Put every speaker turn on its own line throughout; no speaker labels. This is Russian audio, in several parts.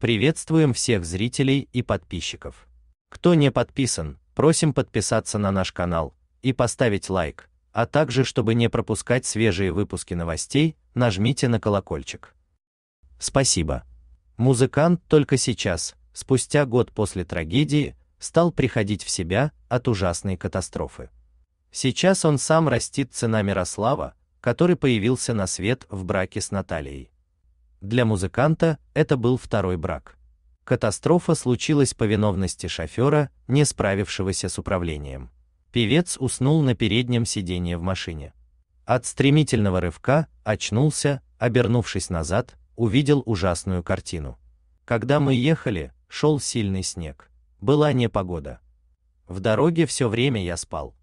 Приветствуем всех зрителей и подписчиков. Кто не подписан, просим подписаться на наш канал и поставить лайк, а также, чтобы не пропускать свежие выпуски новостей, нажмите на колокольчик. Спасибо. Музыкант только сейчас, спустя год после трагедии, стал приходить в себя от ужасной катастрофы. Сейчас он сам растит сына Мирослава, который появился на свет в браке с Натальей. Для музыканта это был второй брак. Катастрофа случилась по виновности шофера, не справившегося с управлением. Певец уснул на переднем сиденье в машине. От стремительного рывка очнулся, обернувшись назад, увидел ужасную картину. Когда мы ехали, шел сильный снег. Была непогода. В дороге все время я спал.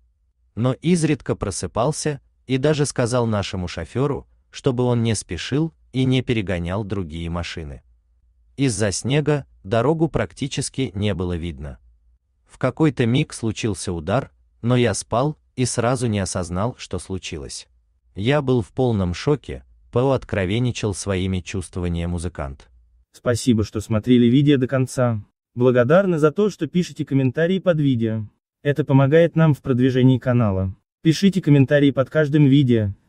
Но изредка просыпался и даже сказал нашему шоферу, чтобы он не спешил и не перегонял другие машины. Из-за снега дорогу практически не было видно. В какой-то миг случился удар, но я спал и сразу не осознал, что случилось. Я был в полном шоке, Пэо откровенничал своими чувствования музыкант.
Спасибо, что смотрели видео до конца. Благодарны за то, что пишите комментарии под видео. Это помогает нам в продвижении канала. Пишите комментарии под каждым видео,